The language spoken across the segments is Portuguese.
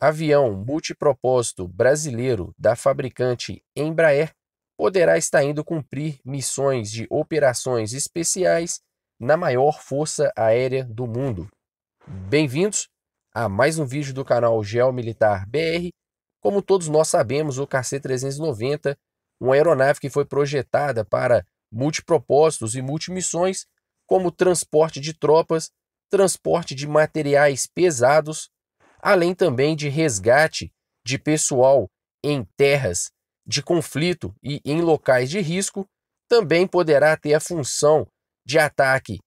avião multipropósito brasileiro da fabricante Embraer poderá estar indo cumprir missões de operações especiais na maior força aérea do mundo. Bem-vindos a mais um vídeo do canal Geomilitar BR. Como todos nós sabemos, o KC-390, uma aeronave que foi projetada para multipropósitos e multimissões, como transporte de tropas, transporte de materiais pesados, além também de resgate de pessoal em terras de conflito e em locais de risco, também poderá ter a função de ataque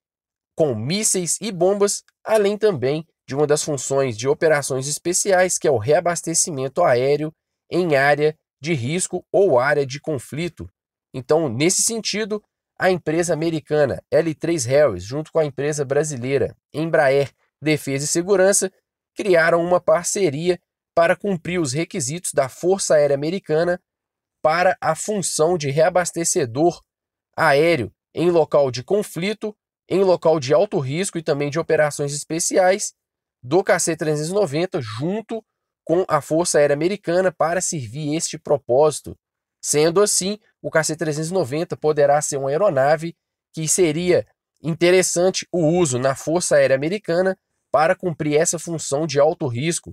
com mísseis e bombas, além também de uma das funções de operações especiais, que é o reabastecimento aéreo em área de risco ou área de conflito. Então, nesse sentido, a empresa americana L3 Harris, junto com a empresa brasileira Embraer Defesa e Segurança, criaram uma parceria para cumprir os requisitos da Força Aérea Americana para a função de reabastecedor aéreo em local de conflito, em local de alto risco e também de operações especiais do KC-390 junto com a Força Aérea Americana para servir este propósito. Sendo assim, o KC-390 poderá ser uma aeronave que seria interessante o uso na Força Aérea Americana para cumprir essa função de alto risco,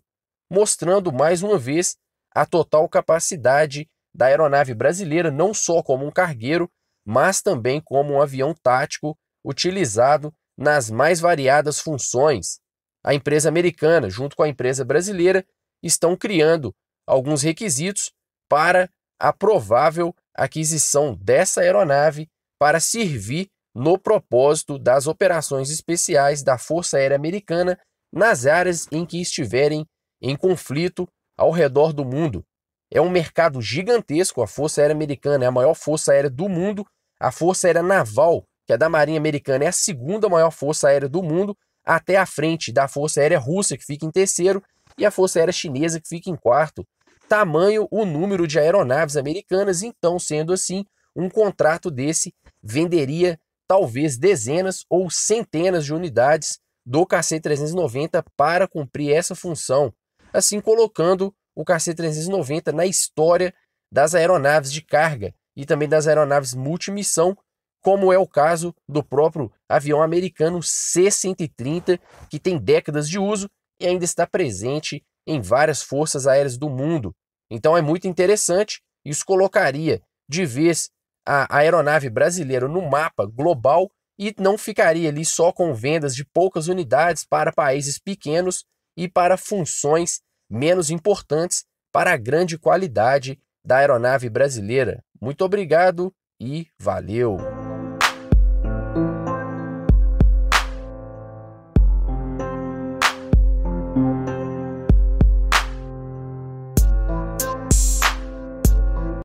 mostrando mais uma vez a total capacidade da aeronave brasileira, não só como um cargueiro, mas também como um avião tático utilizado nas mais variadas funções. A empresa americana, junto com a empresa brasileira, estão criando alguns requisitos para a provável aquisição dessa aeronave para servir no propósito das operações especiais da Força Aérea Americana nas áreas em que estiverem em conflito ao redor do mundo. É um mercado gigantesco, a Força Aérea Americana é a maior força aérea do mundo, a Força Aérea Naval, que é da Marinha Americana, é a segunda maior força aérea do mundo, até a frente da Força Aérea Russa, que fica em terceiro, e a Força Aérea Chinesa, que fica em quarto. Tamanho o número de aeronaves americanas, então, sendo assim, um contrato desse venderia talvez dezenas ou centenas de unidades do KC-390 para cumprir essa função, assim colocando o KC-390 na história das aeronaves de carga e também das aeronaves multimissão, como é o caso do próprio avião americano C-130, que tem décadas de uso e ainda está presente em várias forças aéreas do mundo. Então é muito interessante, isso colocaria de vez a aeronave brasileira no mapa global e não ficaria ali só com vendas de poucas unidades para países pequenos e para funções menos importantes para a grande qualidade da aeronave brasileira. Muito obrigado e valeu!